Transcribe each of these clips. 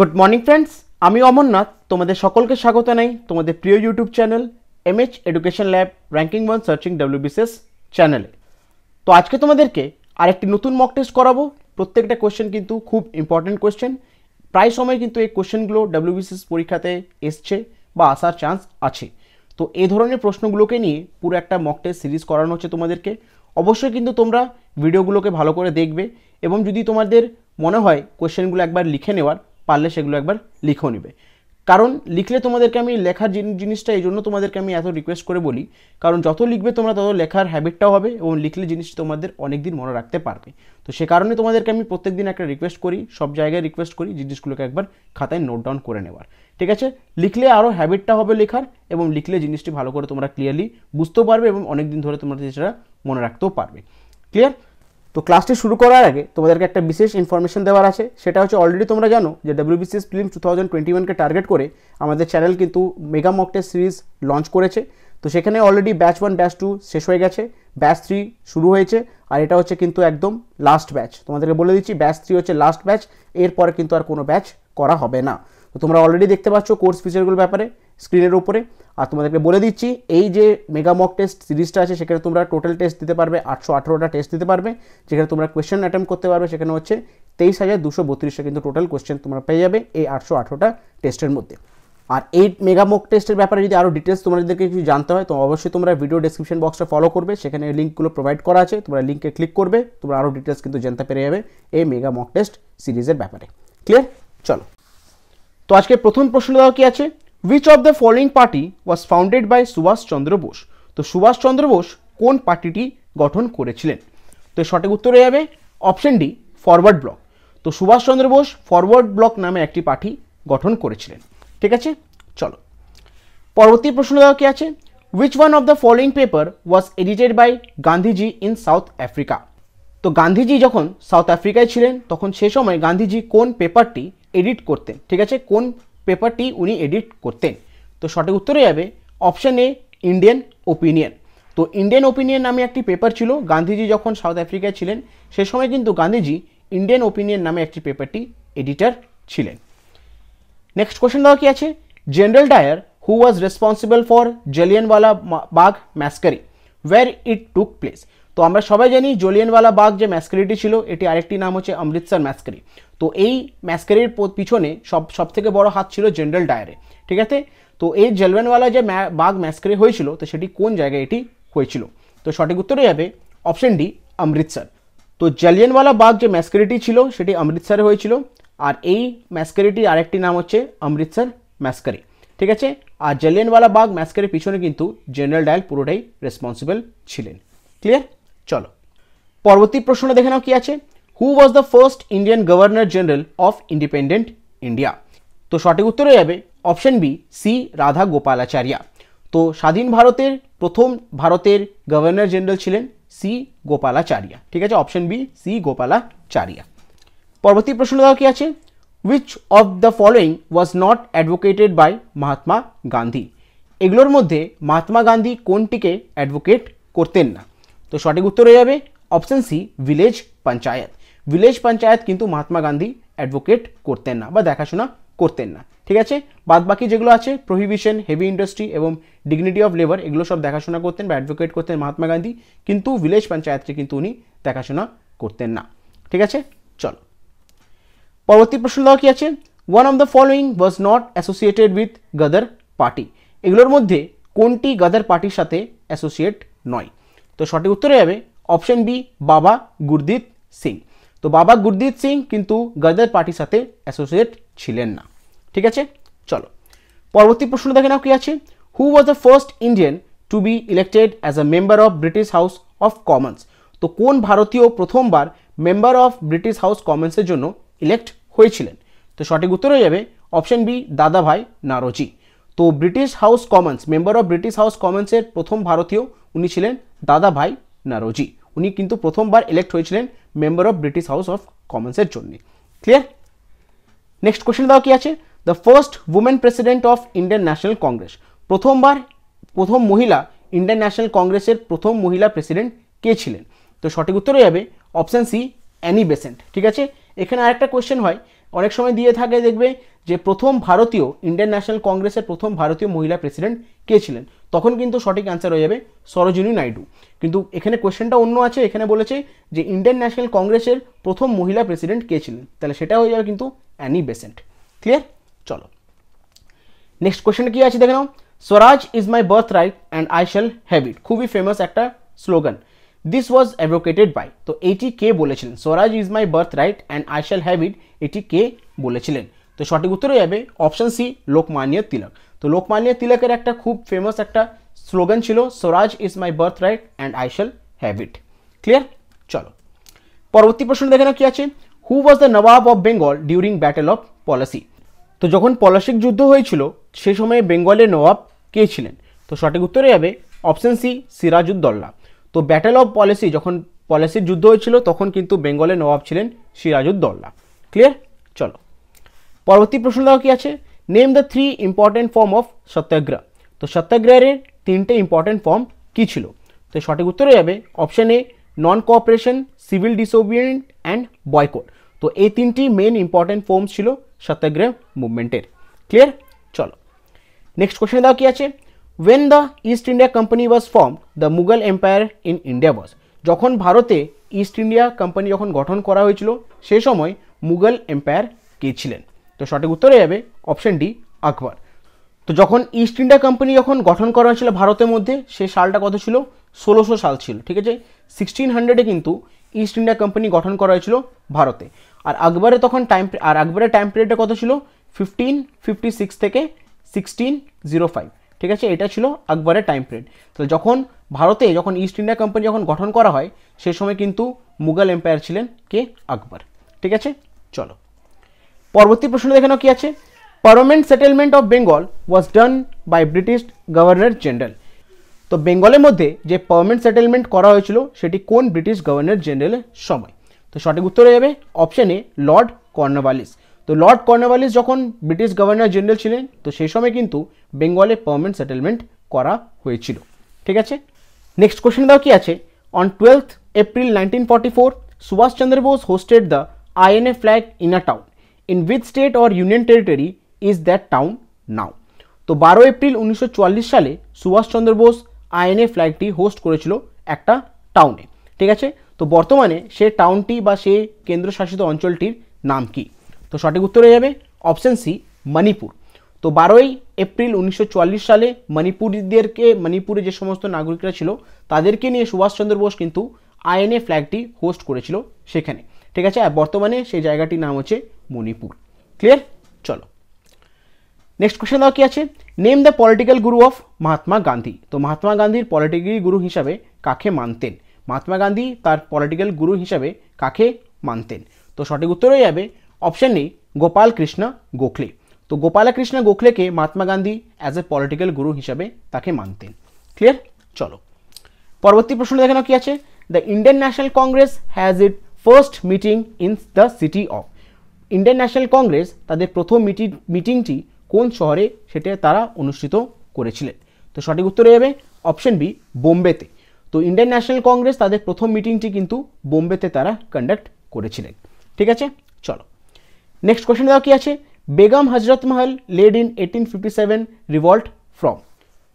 good morning friends আমি অমরনাথ তোমাদের সকলকে স্বাগত জানাই তোমাদের প্রিয় YouTube channel MH education lab ranking one searching WBCS চ্যানেলে তো আজকে তোমাদেরকে আর একটি নতুন মক টেস্ট করাবো প্রত্যেকটা কোয়েশ্চেন কিন্তু খুব ইম্পর্টেন্ট কোয়েশ্চেন প্রায় সময় কিন্তু এই কোয়েশ্চেনগুলো ডাব্লিউবিসিএস পরীক্ষাতে এসছে বা আসার চান্স আছে তো এই ধরনের প্রশ্নগুলোকে নিয়ে পুরো একটা মক টেস্ট সিরিজ করানো হচ্ছে তোমাদেরকে অবশ্যই কিন্তু তোমরা ভিডিওগুলোকে ভালো করে দেখবে এবং যদি তোমাদের মনে হয় কোয়েশ্চেনগুলো একবার লিখে নেওয়ার পারলে সেগুলো একবার লিখেও নেবে কারণ লিখলে তোমাদেরকে আমি লেখার জিনিসটা এই জন্য তোমাদেরকে আমি এত রিকোয়েস্ট করে বলি কারণ যত লিখবে তোমরা তত লেখার হ্যাবিটটাও হবে এবং লিখলে জিনিসটা তোমাদের অনেক দিন মনে রাখতে পারবে তো সে কারণে তোমাদেরকে আমি প্রত্যেক দিন একটা রিকোয়েস্ট করি সব জায়গায় রিকোয়েস্ট করি জিনিসগুলোকে একবার খাতায় নোট ডাউন করে নেওয়ার ঠিক আছে লিখলে আরও হ্যাবিটটা হবে লেখার এবং লিখলে জিনিসটি ভালো করে তোমরা ক্লিয়ারলি বুঝতেও পারবে এবং অনেক দিন ধরে তোমরা সেটা মনে রাখতেও পারবে ক্লিয়ার তো ক্লাসটি শুরু করার আগে তোমাদেরকে একটা বিশেষ ইনফরমেশন দেওয়ার আছে সেটা হচ্ছে অলরেডি তোমরা জানো যে WBCS film two thousand twenty ওয়ানকে টার্গেট করে আমাদের চ্যানেল কিন্তু মেগা মক সিরিজ লঞ্চ করেছে তো সেখানে already batch one batch two শেষ হয়ে গেছে ব্যাচ থ্রি শুরু হয়েছে আর এটা হচ্ছে কিন্তু একদম লাস্ট ব্যাচ তোমাদেরকে বলে দিচ্ছি ব্যাচ থ্রি হচ্ছে লাস্ট ব্যাচ এরপরে কিন্তু আর কোনো ব্যাচ করা হবে না তো তোমরা অলরেডি দেখতে পাচ্ছ কোর্স ফিচারগুলোর ব্যাপারে স্ক্রিনের উপরে আর তোমাদেরকে বলে দিচ্ছি এই যে মেগা মক টেস্ট সিরিজটা আছে সেখানে তোমরা টোটাল টেস্ট দিতে পারবে আটশো আঠেরোটা টেস্ট দিতে পারবে যেখানে তোমরা কোয়েশ্চেন অ্যাটেম্প করতে পারবে সেখানে হচ্ছে তেইশ হাজার দুশো বত্রিশটা কিন্তু টোটাল কোয়েশ্চেন তোমরা পেয়ে যাবে এই আটশো আঠেরোটা টেস্টের মধ্যে আর এই মেগা মক টেস্টের ব্যাপারে যদি আরও ডিটেলস তোমাদেরকে কিছু জানতে হয় তো অবশ্যই তোমরা ভিডিও ডিসক্রিপশন বক্সটা ফলো করবে সেখানে লিঙ্কগুলো প্রোভাইড করা আছে তোমরা লিঙ্কে ক্লিক করবে তোমরা আরও ডিটেলস কিন্তু জানতে পেরে যাবে এই মেগা মক টেস্ট সিরিজের ব্যাপারে ক্লিয়ার চলো তো আজকে প্রথম প্রশ্ন দেওয়া কি আছে which of the following party was founded by Subhashchandra Bose তো সুভাষচন্দ্র বোস কোন পার্টিটি গঠন করেছিলেন তো সঠিক উত্তর হয়ে যাবে অপশন ডি ফরওয়ার্ড ব্লক তো সুভাষচন্দ্র বোস ফরওয়ার্ড ব্লক নামে একটি পার্টি গঠন করেছিলেন ঠিক আছে চলো পরবর্তী প্রশ্ন দেওয়া কি আছে which one of the following paper was edited by Gandhiji in South Africa তো গান্ধীজি যখন সাউথ আফ্রিকায় ছিলেন তখন সে সময় গান্ধীজি কোন পেপারটি এডিট করতেন ঠিক আছে কোন পেপারটি উনি এডিট করতেন তো সঠিক উত্তরে যাবে অপশান এ ইন্ডিয়ান ওপিনিয়ন তো ইন্ডিয়ান ওপিনিয়ন নামে একটি পেপার ছিল গান্ধীজি যখন সাউথ আফ্রিকায় ছিলেন সে সময় কিন্তু গান্ধীজি ইন্ডিয়ান ওপিনিয়ন নামে একটি পেপারটি এডিটার ছিলেন নেক্সট কোশ্চেন দেওয়া কি আছে general Dyer who was responsible for Jallianwala Bagh massacre war it took place তো আমরা সবাই জানি জলিয়ানওয়ালা বাঘ যে ম্যাসকারিটি ছিল এটি আরেকটি নাম হচ্ছে অমৃতসর ম্যাসকারি তো এই ম্যাসকারের পিছনে সব সবথেকে বড় হাত ছিল জেনারেল ডায়ারে ঠিক আছে তো এই জেলভেনওয়ালা যে বাঘ ম্যাসকারে হয়েছিল তো সেটি কোন জায়গায় এটি হয়েছিল তো সঠিক উত্তরে যাবে অপশন ডি অমৃতসর তো জালিয়ানওয়ালা বাঘ যে ম্যাসকারিটি ছিল সেটি অমৃতসরে হয়েছিল আর এই ম্যাসকারিটির আরেকটি নাম হচ্ছে অমৃতসর ম্যাস্কারি ঠিক আছে আর জালিয়ানওয়ালা বাঘ ম্যাসকারের পিছনে কিন্তু জেনারেল ডায়াল পুরোটাই রেসপন্সিবল ছিলেন ক্লিয়ার চলো পরবর্তী প্রশ্ন দেখে নাও কি আছে who was the first Indian governor general of independent India তো সঠিক উত্তর হয়ে যাবে option B C Rajagopalachari তো স্বাধীন ভারতের প্রথম ভারতের গভর্নর জেনারেল ছিলেন সি গোপালাচার্যা ঠিক আছে অপশন বি সি গোপালাচার্যা পরবর্তী প্রশ্ন দাও কি আছে which of the following was not advocated by Mahatma Gandhi এগুলোর মধ্যে মহাত্মা গান্ধী কোনটিকে অ্যাডভোকেট করতেন না তো সঠিক উত্তর হয়ে যাবে option C village panchayat village panchayat কিন্তু মহাত্মা গান্ধী অ্যাডভোকেট করতেন না বা দেখাশোনা করতেন না ঠিক আছে বাদ বাকি যেগুলো আছে প্রহিবিশন হেভি ইন্ডাস্ট্রি এবং ডিগনিটি অফ লেবার এগুলো সব দেখাশোনা করতেন বা অ্যাডভোকেট করতেন মহাত্মা গান্ধী কিন্তু ভিলেজ পঞ্চায়েতটি কিন্তু উনি দেখাশোনা করতেন না ঠিক আছে চলো পরবর্তী প্রশ্ন দেওয়া কি আছে one of the following was not associated with Ghadar party এগুলোর মধ্যে কোনটি গাদার পার্টির সাথে অ্যাসোসিয়েট নয় তো সঠিক উত্তরে যাবে অপশন বি বাবা গুরদিত সিং তো বাবা গুরজিৎ সিং কিন্তু গদার পার্টির সাথে অ্যাসোসিয়েট ছিলেন না ঠিক আছে চলো পরবর্তী প্রশ্ন দেখে নাও কী আছে who was the first Indian to be elected as a member of British house of commons তো কোন ভারতীয় প্রথমবার মেম্বার অফ ব্রিটিশ হাউস কমন্সের জন্য ইলেক্ট হয়েছিলেন তো সঠিক উত্তর হয়ে যাবে অপশন বি দাদাভাই নারোজি তো British house commons member of British house কমন্সের প্রথম ভারতীয় উনি ছিলেন দাদাভাই নারোজি উনি কিন্তু প্রথমবার ইলেক্ট হয়েছিলেন member of British house of কমন্সের জন্য ক্লিয়ার নেক্সট কোয়েশন দাও কি আছে the first women president of Indian national congress প্রথমবার প্রথম মহিলা ইন্ডিয়ান ন্যাশনাল কংগ্রেসের প্রথম মহিলা প্রেসিডেন্ট কে ছিলেন তো সঠিক উত্তরে যাবে অপশান সি অ্যানি বেসেন্ট ঠিক আছে এখানে আরেকটা কোয়েশ্চেন হয় অনেক সময় দিয়ে থাকে দেখবে যে প্রথম ভারতীয় ইন্ডিয়ান ন্যাশনাল কংগ্রেসের প্রথম ভারতীয় মহিলা প্রেসিডেন্ট কে ছিলেন তখন কিন্তু সঠিক অ্যান্সার হয়ে যাবে সরোজিনী নাইডু কিন্তু এখানে কোয়েশ্চেনটা অন্য আছে এখানে বলেছে যে ইন্ডিয়ান ন্যাশনাল কংগ্রেসের প্রথম মহিলা প্রেসিডেন্ট কে ছিলেন তাহলে সেটা হয়ে যাবে কিন্তু অ্যানি বেসেন্ট ক্লিয়ার চলো নেক্সট কোয়েশ্চেন কী আছে দেখে নাও swaraj is my birth right and I shall have it খুবই ফেমাস একটা slogan this was advocated by তো এটি কে বলেছিলেন swaraj is my birth right and I shall have it এটি কে বলেছিলেন তো সঠিক উত্তর যাবে অপশান সি লোকমান্য তিলক তো লোকমান্য তিলকের একটা খুব ফেমাস একটা স্লোগান ছিল Swaraj is my birth right and I shall have it clear চলো পরবর্তী প্রশ্ন দেখে না কি আছে who was the nawab of Bengal during battle of Plassey তো যখন পলাশিক যুদ্ধ হয়েছিল সে সময়ে বেঙ্গলের নবাব কে ছিলেন তো সঠিক উত্তরে যাবে অপশান সি সিরাজউদ্দৌলা তো ব্যাটেল অফ পলিসি যখন পলিসির যুদ্ধ হয়েছিল তখন কিন্তু বেঙ্গলের নবাব ছিলেন সিরাজউদ্দৌলা ক্লিয়ার চলো পরবর্তী প্রশ্ন দেওয়া কি আছে name the three important form of satyagraha তো সত্যাগ্রহের তিনটে ইম্পর্টেন্ট ফর্ম কী ছিল তো সঠিক উত্তর হয়ে যাবে option A non cooperation civil disobedient and boycott তো এই তিনটি মেন ইম্পর্টেন্ট ফর্ম ছিল সত্যাগ্রহ মুভমেন্টের ক্লিয়ার চলো নেক্সট কোশ্চেন দেওয়া কী আছে when the East India Company was form the Mughal empire in India was যখন ভারতে ইস্ট ইন্ডিয়া কোম্পানি যখন গঠন করা হয়েছিল সে সময় মুঘল এম্পায়ার কে ছিলেন তো সঠিক উত্তরে যাবে অপশন ডি আকবর তো যখন ইস্ট ইন্ডিয়া কোম্পানি যখন গঠন করা হয়েছিল ভারতের মধ্যে সে সালটা কত ছিল ষোলোশো সাল ছিল ঠিক আছে সিক্সটিন হান্ড্রেডে কিন্তু ইস্ট ইন্ডিয়া কোম্পানি গঠন করা হয়েছিল ভারতে আর আকবরে তখন টাইম আর আকবরের টাইম পিরিয়ডটা কত ছিল ফিফটিন ফিফটি সিক্স থেকে সিক্সটিন জিরো ফাইভ ঠিক আছে এটা ছিল আকবরের টাইম পিরিয়ড তাহলে যখন ভারতে যখন ইস্ট ইন্ডিয়া কোম্পানি যখন গঠন করা হয় সে সময় কিন্তু মুঘল এম্পায়ার ছিলেন কে আকবর ঠিক আছে চলো পরবর্তী প্রশ্ন দেখে নাও কী আছে permanent settlement of Bengal was done by British governor general তো বেঙ্গলের মধ্যে যে পারমানেন্ট সেটেলমেন্ট করা হয়েছিল সেটি কোন ব্রিটিশ গভর্নর জেনারেলের সময় তো সঠিক উত্তর হয়ে যাবে অপশানে লর্ড কর্নওয়ালিস তো লর্ড কর্নওয়ালিস যখন ব্রিটিশ গভর্নর জেনারেল ছিলেন তো সেই সময় কিন্তু বেঙ্গলে পারমানেন্ট সেটেলমেন্ট করা হয়েছিল ঠিক আছে নেক্সট কোশ্চেন দাও কি আছে on twelfth April nineteen forty four Subhas Chandra Bose hosted the INA flag in a town in with state or union territory is that town now তো বারো এপ্রিল উনিশশো সালে সুভাষচন্দ্র বোস আইএনএ ফ্ল্যাগটি হোস্ট করেছিল একটা টাউনে ঠিক আছে তো বর্তমানে সে টাউনটি বা সে কেন্দ্রশাসিত অঞ্চলটির নাম কি তো সঠিক উত্তর হয়ে যাবে অপশান সি মণিপুর তো বারোই এপ্রিল উনিশশো সালে মণিপুরীদেরকে মণিপুরে যে সমস্ত নাগরিকরা ছিল তাদেরকে নিয়ে সুভাষচন্দ্র বোস কিন্তু আইএনএ ফ্ল্যাগটি হোস্ট করেছিল সেখানে ঠিক আছে আর বর্তমানে সেই জায়গাটির নাম হচ্ছে মণিপুর ক্লিয়ার চলো নেক্সট কোয়েশ্চেন দেওয়া কী আছে name the political guru of Mahatma Gandhi তো মহাত্মা গান্ধীর পলিটিক্যাল গুরু হিসাবে কাকে মানতেন মহাত্মা গান্ধী তার পলিটিক্যাল গুরু হিসাবে কাকে মানতেন তো সঠিক উত্তর হয়ে যাবে অপশান নেই গোপাল কৃষ্ণ গোখলে তো গোপালাকৃষ্ণ গোখলেকে Mahatma Gandhi as a political guru হিসাবে তাকে মানতেন ক্লিয়ার চলো পরবর্তী প্রশ্ন দেখেন কি আছে the Indian national Congress has it first meeting in the city of Indian national Congress তাদের প্রথম মিটিং মিটিংটি কোন শহরে সেটা তারা অনুষ্ঠিত করেছিলেন তো সঠিক উত্তর হয়ে যাবে অপশন বি বোম্বেতে তো ইন্ডিয়ান ন্যাশনাল কংগ্রেস তাদের প্রথম মিটিংটি কিন্তু বোম্বেতে তারা কন্ডাক্ট করেছিলেন ঠিক আছে চলো নেক্সট কোয়েশন দেওয়া কী আছে Begum Hazrat Mahal led in eighteen fifty seven revolt from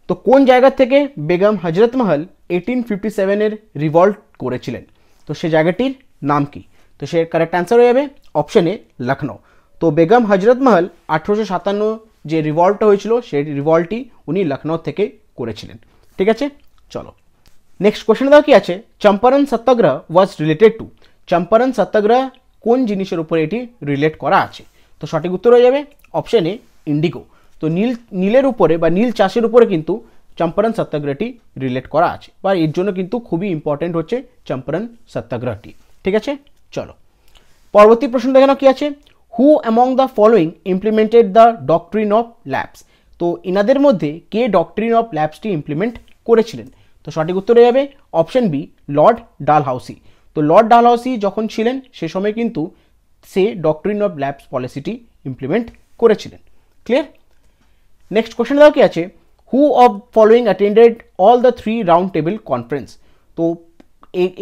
তো কোন জায়গা থেকে বেগম হজরত মহল এইটিন ফিফটি সেভেনের রিভল্ট করেছিলেন তো সে জায়গাটির নাম কি তো সে কারেক্ট অ্যান্সার হয়ে যাবে অপশানে লখনৌ তো বেগম হজরত মহল আঠেরোশো সাতান্ন যে রিভল্ট হয়েছিল সেই রিভল্টটি উনি লখনৌ থেকে করেছিলেন ঠিক আছে চলো নেক্সট কোশ্চেন দাও কি আছে Champaran satyagraha was related to Champaran satyagraha কোন জিনিসের উপরে এটি রিলেট করা আছে তো সঠিক উত্তর হয়ে যাবে অপশানে ইন্ডিগো তো নীল নীলের উপরে বা নীল চাষের উপরে কিন্তু চম্পারণ সত্যাগ্রহটি রিলেট করা আছে বা এর জন্য কিন্তু খুবই ইম্পর্টেন্ট হচ্ছে চম্পারণ সত্যাগ্রহটি ঠিক আছে চলো পরবর্তী প্রশ্ন দেখে কী আছে who among the following implemented the doctrine of lapse তো ইনাদের মধ্যে কে ডক্ট্রিন অফ ল্যাবসটি ইমপ্লিমেন্ট করেছিলেন তো সঠিক উত্তর হয়ে যাবে অপশন বি লর্ড ডালহাউসি তো লর্ড ডালহাউসি যখন ছিলেন সে সময় কিন্তু সে ডক্টরিন অফ ল্যাবস পলিসিটি ইমপ্লিমেন্ট করেছিলেন ক্লিয়ার নেক্সট কোশ্চেন দাও কি আছে who of following attended all the three round table conference তো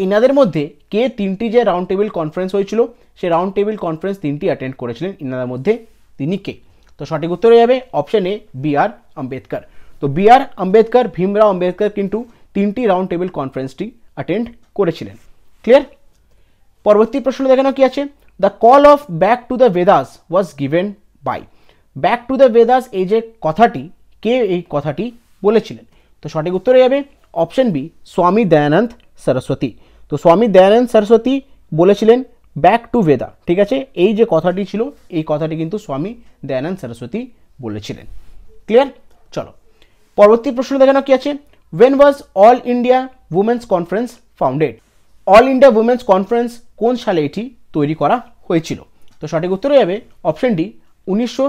এনাদের মধ্যে কে তিনটি যে রাউন্ড টেবিল কনফারেন্স হয়েছিল সে রাউন্ড টেবিল কনফারেন্স তিনটি অ্যাটেন্ড করেছিলেন এনাদের মধ্যে তিনি কে তো সঠিক উত্তর হয়ে যাবে option A B R Ambedkar তো বি আর আম্বেদকর ভীমরাও আম্বেদকর কিন্তু তিনটি রাউন্ড টেবিল কনফারেন্সটি অ্যাটেন্ড করেছিলেন ক্লিয়ার পরবর্তী প্রশ্ন দেখানো কি আছে the call of back to the Vedas was given by back to the Vedas এই যে কথাটি কে এই কথাটি বলেছিলেন তো সঠিক উত্তরে যাবে অপশন বি স্বামী দয়ানন্দ সরস্বতী তো স্বামী দয়ানন্দ সরস্বতী বলেছিলেন ব্যাক টু ভেদা ঠিক আছে এই যে কথাটি ছিল এই কথাটি কিন্তু স্বামী দয়ানন্দ সরস্বতী বলেছিলেন ক্লিয়ার চলো পরবর্তী প্রশ্ন দেখানো কি আছে when was All India Women's Conference founded All India Women's Conference কোন সালে এটি তৈরি করা হয়েছিল তো সঠিক উত্তর হয়ে যাবে অপশানটি উনিশশো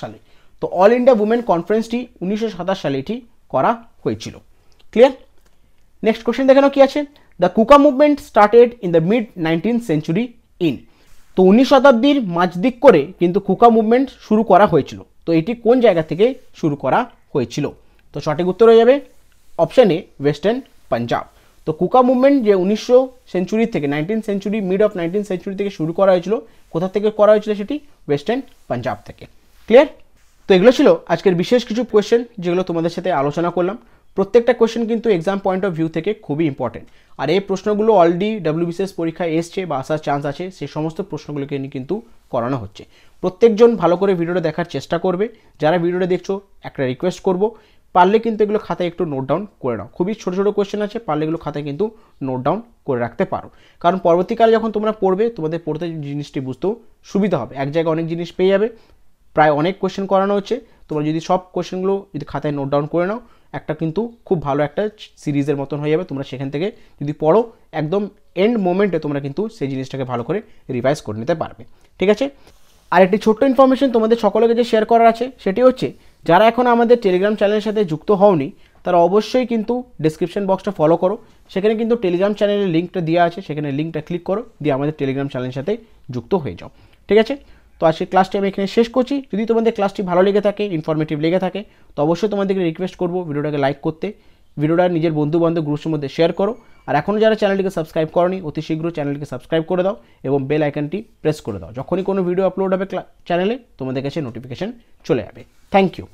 সালে তো অল ইন্ডিয়া উমেন কনফারেন্সটি উনিশশো সালে এটি করা হয়েছিল ক্লিয়ার নেক্সট কোয়েশ্চেন দেখানো কি আছে the Kuka movement started in the mid nineteen century in তো উনিশ শতাব্দীর মাঝ দিক করে কিন্তু কুকা মুভমেন্ট শুরু করা হয়েছিল তো এটি কোন জায়গা থেকে শুরু করা হয়েছিল তো সঠিক উত্তর হয়ে যাবে অপশানে ওয়েস্টার্ন পাঞ্জাব তো কুকা মুভমেন্ট যে উনিশশো সেঞ্চুরি থেকে nineteen century mid of nineteen century থেকে শুরু করা হয়েছিল কোথা থেকে করা হয়েছিল সেটি ওয়েস্টার্ন পাঞ্জাব থেকে ক্লিয়ার তো এগুলো ছিল আজকের বিশেষ কিছু কোয়েশ্চেন যেগুলো তোমাদের সাথে আলোচনা করলাম প্রত্যেকটা কোয়েশ্চেন কিন্তু এক্সাম পয়েন্ট অফ ভিউ থেকে খুবই ইম্পর্টেন্ট আর এই প্রশ্নগুলো অলরেডি ডাব্লিউবিসিএস পরীক্ষায় এসছে বা আসার চান্স আছে সেই সমস্ত প্রশ্নগুলোকে নিয়ে কিন্তু করানো হচ্ছে প্রত্যেকজন ভালো করে ভিডিওটা দেখার চেষ্টা করবে যারা ভিডিওটা দেখছো একটা রিকোয়েস্ট করবো পারলে কিন্তু এগুলো খাতায় একটু নোট ডাউন করে নাও খুবই ছোটো ছোটো কোয়েশ্চেন আছে পারলে এগুলো খাতায় কিন্তু নোট ডাউন করে রাখতে পারো কারণ পরবর্তীকালে যখন তোমরা পড়বে তোমাদের পড়তে জিনিসটি বুঝতেও সুবিধা হবে এক জায়গায় অনেক জিনিস পেয়ে যাবে প্রায় অনেক কোয়েশ্চেন করানো হচ্ছে তোমরা যদি সব কোয়েশ্চেনগুলো যদি খাতায় নোট ডাউন করে নাও একটা কিন্তু খুব ভালো একটা সিরিজের মতন হয়ে যাবে তোমরা সেখান থেকে যদি পড়ো একদম এন্ড মোমেন্টে তোমরা কিন্তু সেই জিনিসটাকে ভালো করে রিভাইজ করে নিতে পারবে ঠিক আছে আর একটি ছোট্ট ইনফরমেশন তোমাদের সকলকে যে শেয়ার করার আছে সেটি হচ্ছে যারা এখন আমাদের টেলিগ্রাম চ্যানেলের সাথে যুক্ত হওনি তারা অবশ্যই কিন্তু ডিসক্রিপশন বক্সটা ফলো করো সেখানে কিন্তু টেলিগ্রাম চ্যানেলের লিঙ্কটা দেওয়া আছে সেখানে লিঙ্কটা ক্লিক করো দিয়ে আমাদের টেলিগ্রাম চ্যানেলের সাথে যুক্ত হয়ে যাও ঠিক আছে তো আজকে ক্লাসটি আমি এখানে শেষ করছি যদি তোমাদের ক্লাসটি ভালো লেগে থাকে ইনফরমেটিভ লেগে থাকে তো অবশ্যই তোমাদেরকে রিকোয়েস্ট করবো ভিডিওটাকে লাইক করতে ভিডিওটা নিজের বন্ধু বান্ধব গ্রুপের মধ্যে শেয়ার করো আর এখনও যারা চ্যানেলটিকে সাবস্ক্রাইব করনি অতি শীঘ্র চ্যানেলটিকে সাবস্ক্রাইব করে দাও এবং বেল আইকনটি প্রেস করে দাও যখনই কোনো ভিডিও আপলোড হবে চ্যানেলে তোমাদের কাছে নোটিফিকেশান চলে যাবে থ্যাংক ইউ